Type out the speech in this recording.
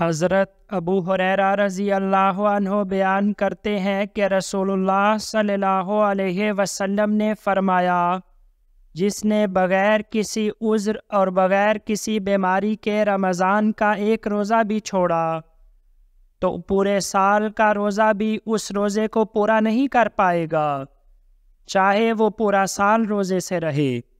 हज़रत अबू हुरैरा रज़ी अल्लाह बयान करते हैं कि रसूलुल्लाह सल्लल्लाहु अलैहि वसल्लम ने फरमाया जिसने बग़ैर किसी उज़्र और बग़ैर किसी बीमारी के रमज़ान का एक रोज़ा भी छोड़ा तो पूरे साल का रोज़ा भी उस रोज़े को पूरा नहीं कर पाएगा चाहे वो पूरा साल रोज़े से रहे